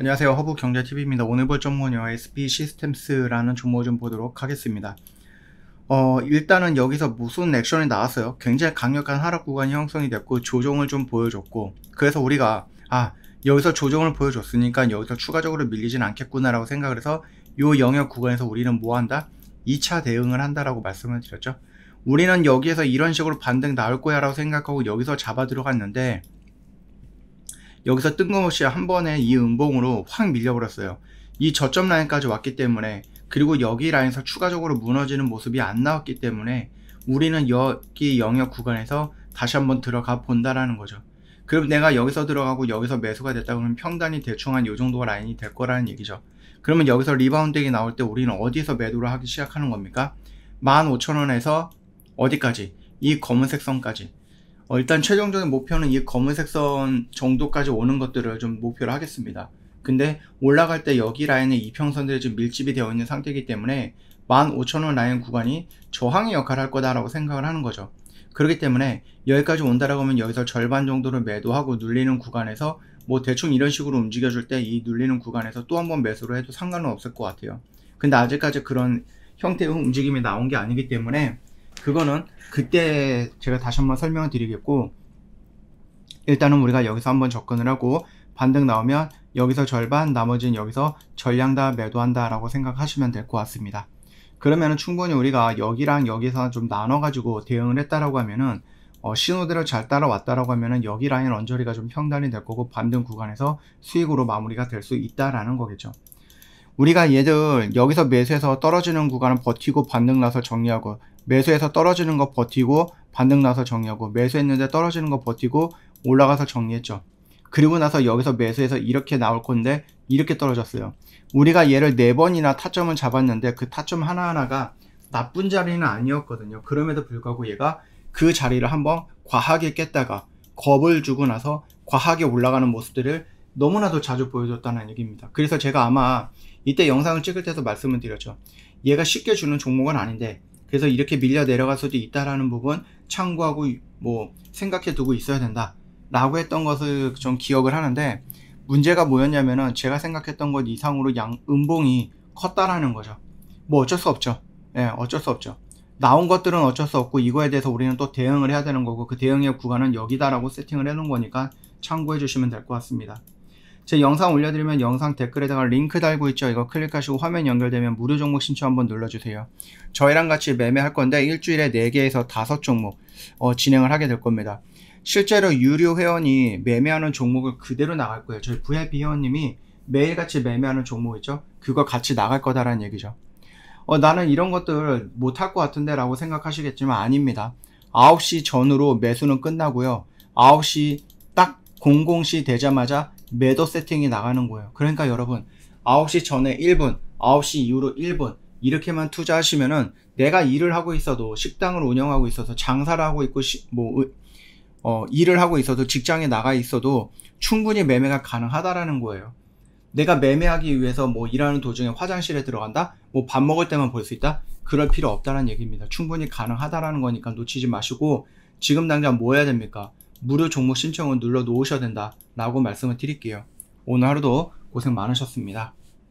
안녕하세요. 허브 경제TV입니다. 오늘 볼 종목은요. s p 시스템스라는 종목을 좀 보도록 하겠습니다. 어, 일단은 여기서 무슨 액션이 나왔어요? 굉장히 강력한 하락 구간이 형성이 됐고 조정을 좀 보여줬고 그래서 우리가 아, 여기서 조정을 보여줬으니까 여기서 추가적으로 밀리진 않겠구나라고 생각을 해서 이 영역 구간에서 우리는 뭐 한다? 2차 대응을 한다라고 말씀을 드렸죠. 우리는 여기에서 이런 식으로 반등 나올 거야라고 생각하고 여기서 잡아 들어갔는데 여기서 뜬금없이 한 번에 이 음봉으로 확 밀려버렸어요. 이 저점 라인까지 왔기 때문에 그리고 여기 라인에서 추가적으로 무너지는 모습이 안 나왔기 때문에 우리는 여기 영역 구간에서 다시 한번 들어가 본다라는 거죠. 그럼 내가 여기서 들어가고 여기서 매수가 됐다 그러면 평단이 대충 한 이 정도 가 라인이 될 거라는 얘기죠. 그러면 여기서 리바운딩이 나올 때 우리는 어디서 매도를 하기 시작하는 겁니까? 15,000원에서 어디까지? 이 검은색 선까지. 어, 일단 최종적인 목표는 이 검은색 선 정도까지 오는 것들을 좀목표로 하겠습니다. 근데 올라갈 때 여기 라인에 이평선들이 좀 밀집이 되어 있는 상태이기 때문에 15,000원 라인 구간이 저항의 역할을 할 거다라고 생각을 하는 거죠. 그렇기 때문에 여기까지 온다라고 하면 여기서 절반 정도를 매도하고 눌리는 구간에서 뭐 대충 이런 식으로 움직여줄 때 이 눌리는 구간에서 또 한 번 매수를 해도 상관은 없을 것 같아요. 근데 아직까지 그런 형태의 움직임이 나온 게 아니기 때문에 그거는 그때 제가 다시 한번 설명을 드리겠고 일단은 우리가 여기서 한번 접근을 하고 반등 나오면 여기서 절반 나머지는 여기서 전량다 매도한다 라고 생각하시면 될 것 같습니다 그러면은 충분히 우리가 여기랑 여기서 좀 나눠 가지고 대응을 했다라고 하면은 어, 신호대로잘 따라왔다라고 하면은 여기 라인 언저리가 좀형단이될 거고 반등 구간에서 수익으로 마무리가 될 수 있다라는 거겠죠 우리가 얘들 여기서 매수해서 떨어지는 구간은 버티고 반등 나서 정리하고 매수해서 떨어지는 거 버티고 반등 나서 정리하고 매수했는데 떨어지는 거 버티고 올라가서 정리했죠. 그리고 나서 여기서 매수해서 이렇게 나올 건데 이렇게 떨어졌어요. 우리가 얘를 네 번이나 타점을 잡았는데 그 타점 하나하나가 나쁜 자리는 아니었거든요. 그럼에도 불구하고 얘가 그 자리를 한번 과하게 깼다가 겁을 주고 나서 과하게 올라가는 모습들을 너무나도 자주 보여줬다는 얘기입니다. 그래서 제가 아마 이때 영상을 찍을 때도 말씀을 드렸죠. 얘가 쉽게 주는 종목은 아닌데 그래서 이렇게 밀려 내려갈 수도 있다라는 부분 참고하고 뭐 생각해 두고 있어야 된다 라고 했던 것을 좀 기억을 하는데 문제가 뭐였냐면은 제가 생각했던 것 이상으로 양 음봉이 컸다라는 거죠 뭐 어쩔 수 없죠 예 네, 어쩔 수 없죠 나온 것들은 어쩔 수 없고 이거에 대해서 우리는 또 대응을 해야 되는 거고 그 대응의 구간은 여기다라고 세팅을 해 놓은 거니까 참고해 주시면 될 것 같습니다 제 영상 올려드리면 영상 댓글에다가 링크 달고 있죠. 이거 클릭하시고 화면 연결되면 무료 종목 신청 한번 눌러주세요. 저희랑 같이 매매할 건데 일주일에 4개에서 5종목 어, 진행을 하게 될 겁니다. 실제로 유료 회원이 매매하는 종목을 그대로 나갈 거예요. 저희 VIP 회원님이 매일같이 매매하는 종목 있죠? 그거 같이 나갈 거다라는 얘기죠. 어, 나는 이런 것들 못할 것 같은데 라고 생각하시겠지만 아닙니다. 9시 전으로 매수는 끝나고요. 9시 딱 00시 되자마자 매도 세팅이 나가는 거예요. 그러니까 여러분 9시 전에 1분, 9시 이후로 1분 이렇게만 투자하시면은 내가 일을 하고 있어도 식당을 운영하고 있어서 장사를 하고 있고 시, 뭐 어, 일을 하고 있어도 직장에 나가 있어도 충분히 매매가 가능하다라는 거예요. 내가 매매하기 위해서 뭐 일하는 도중에 화장실에 들어간다? 뭐 밥 먹을 때만 볼 수 있다? 그럴 필요 없다는 얘기입니다. 충분히 가능하다라는 거니까 놓치지 마시고 지금 당장 뭐 해야 됩니까? 무료 종목 신청을 눌러 놓으셔야 된다 라고 말씀을 드릴게요. 오늘 하루도 고생 많으셨습니다.